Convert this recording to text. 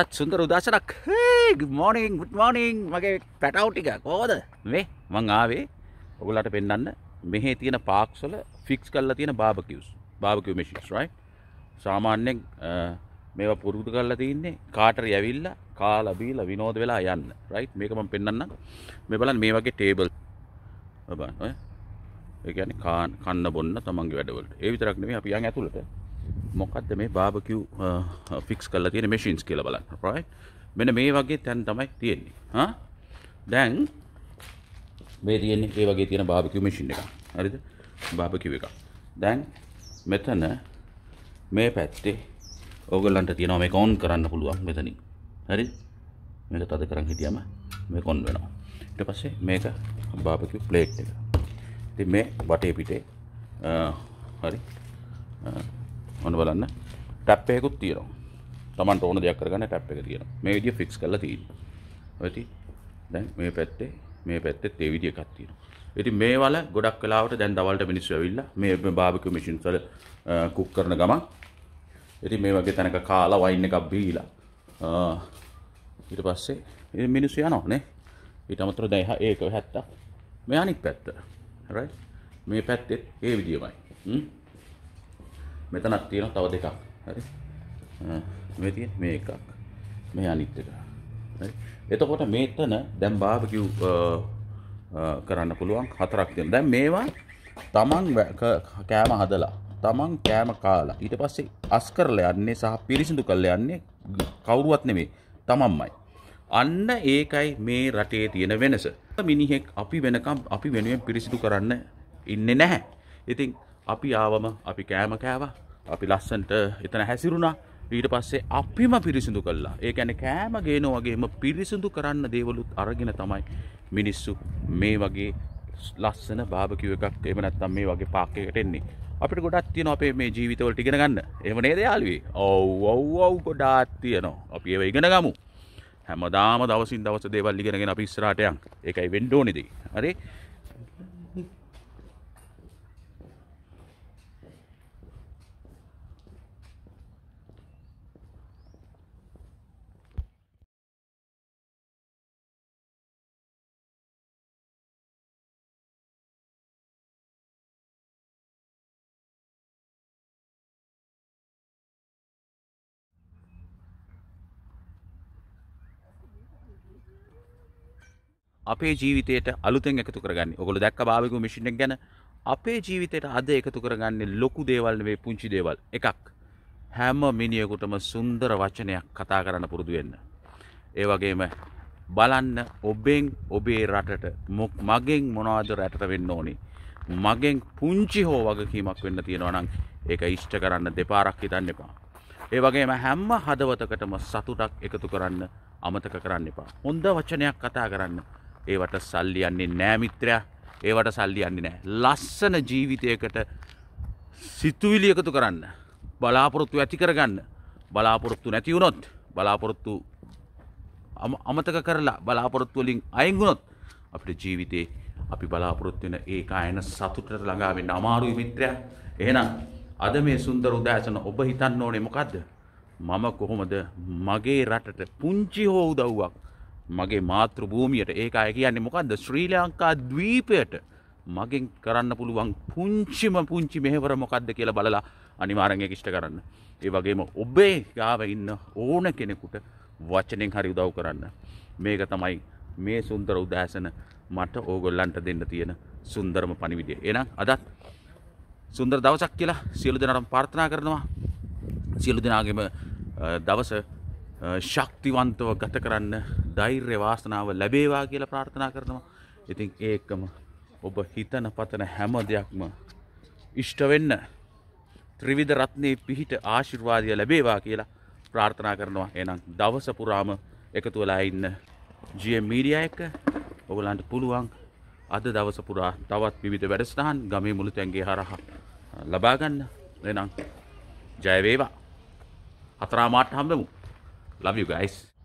ඔතත් සුන්දර උදසරක් මෝනිින් ගුඩ්මෝනිින් මගේ පැටව්ටික කෝද මේ මං ආවේ ඔගුලට පෙන්න්න මෙහේ තියෙන පාක්සල ෆික්ස් කල්ල තියෙන බාභකිවස් භාවකව මිශිස් රයි සාමාන්‍යෙන් මේ පුරුදු කල්ලා තියන්නේ කාටර ඇවිල්ල කාලබීල විනෝද වෙලා යන්න රයි් මේකම පෙන්න්න මේ බලන් මේ වගේ ටේබල් ඔබ එකන කාන් කන්න බොන්න තමන්ගේ වැඩවලට ඒ විතරක්නේ අපි යන් ඇතුළට මොකක්ද මේ බාබකව් ෆික්ස් කල්ල තියෙන මශින්ස් කියල බලන්න රයි මෙන මේ වගේ තැන් තමයි තියෙන්නේ දැන් මේ තියෙන්නේ ඒ වගේ තියෙන බාබකව මශින් එක හරිද බාබකිව එක දැන් මෙතන මේ පැත්තේ ඕගල්ලන්ට තියෙනවා මේ කවුන් කරන්න පුළුවන් මෙතනින් හරි මේක තද කරන් හිටියම මේ කොන් වෙනවා ඊට පස්සේ මේක බාබකිව් ප්ලේට් එක ඉතින් මේ වටේ පිටේ uh, හරි uh, ඔන්න බලන්න ටැප් එකකුත් තියෙනවා තමන්ට ඕන දෙයක් කරගන්න ටැප් එක තියෙනවා මේ විදිය ෆික්ස් කරලා තියෙනවා ඇති දැන් මේ පැත්තේ මේ පැත්තෙත් ඒ විදිය එකක් තියෙනවා ඉතින් මේ වල ගොඩක් වෙලාවට දැන් දවල්ට මිනිස්සු ඇවිල්ලා මේ බාබිකියු මැෂින්ස් වල කුක් කරන ගමන් ඉතින් මේ වගේ තැනක කාලා වයින් එකක් බීලා ඊට පස්සේ ඉතින් මිනිස්සු යනවා නේ ඊට අමතරව දැන් ඒක 70 මේ අනිත් පැත්ත රයිට් මේ පැත්තෙත් ඒ විදියමයි හ්ම් මෙතනක් තියෙනවා තව දෙකක්. හරි. මේ තියෙන මේ එකක්. මේ අනිත් එක. හරි. එතකොට මේතන දැන් බාබකිව් කරන්න පුළුවන් හතරක් තියෙනවා. දැන් මේවා තමන් කෑම හදලා තමන් කෑම කාලා ඊට පස්සේ අස් කරලා යන්නේ සහ පිරිසිදු කරලා යන්නේ කවුරුවත් නෙමෙයි තමන්මයි. අන්න ඒකයි මේ රටේ තියෙන වෙනස. මිනිහෙක් අපි වෙනකම් අපි වෙනුවෙන් පිරිසිදු කරන්න ඉන්නේ නැහැ. ඉතින් අපි ආවම අපි කෑම කෑවා අපි ලස්සන්ට එතන හැසිරුණා ඊට පස්සේ අපිම පිරිසිදු කල්ලා ඒ ඇන කෑම ගේන වගේම පිරිසිදු කරන්න දේවලුත් අරගෙන තමයි මිනිස්සු මේ වගේ ලස්සන භාභකිව එකක් එම නැත්තම් මේ වගේ පාකයකට එන්නේ අපිට ගොඩත් තියෙන අපේ මේ ජීවිතවලට ඉගෙන ගන්න එම නේද යාලුවේ ඔව් ඔව් ඔව් ගොඩාත් තියෙනවා අපි ඒව ඉගෙන ගමු හැමදාම දවසින් දවස දේවල් ඉගෙනගෙන අපි ඉස්සරහට යන් ඒකයි වෙන්න ඕනේදී හරි අපේ ජීවිතයට අලුතෙන් එකතු කරගන්න ඔගොල දැක් භාවික මිශිණ ගැන අපේ ජීවිතයට අද එකතු කරගන්නේ ලොකු දේවල්නේ පුංචි දේවල් එකක් හැම මිනිියකුටම සුන්දර වචනයක් කතා කරන්න පුරුදු වෙන්න. ඒ වගේම බලන්න ඔබෙන් ඔබේ රටට මොක් මගෙන් මොනවාද රැට වෙන්න ඕනි. මගෙන් පුංචි හෝ වගකීමක් වෙන්න තියෙනවනම් ඒක ඉෂ්ට කරන්න දෙපාරක් හිතන්න එපා. ඒ වගේම හැම්ම හදවතකටම සතුටක් එකතු කරන්න අමතක කරන්න එපා. හොඳ වචනයක් කතා කරන්න ඒවට සල්ලියන්නේ නෑමිත්‍රයා ඒවට සල්ලියන්නේ නෑ. ලස්සන ජීවිතයකට සිතුවිලි එකතු කරන්න. බලාපොරොත්තු ඇති කරගන්න. බලාපොරොත්තු නැතිවුණොත් බලාපොරොත්තු අමතක කරලා බලාපොරොත්තු වලින් අයගුණොත් අපිට ජීවිතේ අපි බලාපොරොත්තුවෙන ඒ අයන සතුටට ළඟාවෙන්න අමාරුයි මිත්‍රය එහෙනම් අද මේ සුන්දර උදෑසන ඔබ හිතන්න ඕනේ මොකක්ද මම කොහොමද මගේ රටට පුංචි හෝ උදව්වක් මගේ මාතෘ භූමියට ඒක අය කියන්නේ මොකක්ද ශ්‍රී ලංකා දවීපයට මගෙන් කරන්න පුළුවන් පුංචිම පුංචි මෙහෙවර මොකක්ද කියලා බලලා අනිවාරංය කිෂ්ට කරන්න. ඒ වගේම ඔබේ ගාව ඉන්න ඕන කෙනෙකුට වචනෙන් හරි උදව් කරන්න. මේක තමයි මේ සුන්දර උදෑසන මට ඕගොල්ලන්ට දෙන්න තියෙන සුන්දරම පනිවිඩිය. එනම් අදත් සුන්දර දවසක් කියලා සියලු දෙනටම පාර්ථනා කරනවා සියලු දෙනාගේම දවස ශක්තිවන්තව ගත කරන්න ධෛර්ය වාසනාව ලැබේවා කියලා ප්‍රාර්ථනා කරනවා. ඉතින් ඒකම ඔබ හිතන පතන හැම දෙයක්ම ඉෂ්ට වෙන්න ත්‍රිවිධ රත්නයේ පිහිට ආශිර්වාදය ලැබේවා කියලා ප්‍රාර්ථනා කරනවා. එහෙනම් දවස පුරාම එකතු වෙලා ඉන්න GM මීඩියා එක ඔයගලන්ට පුළුවන් අද දවස පුරා තවත් විවිධ වැඩසටහන් ගමේ මුළු තැන්ගේ හරහා ලබා ගන්න. එහෙනම් ජය වේවා. හතරා මාට්ට හම්බෙමු. Love you guys.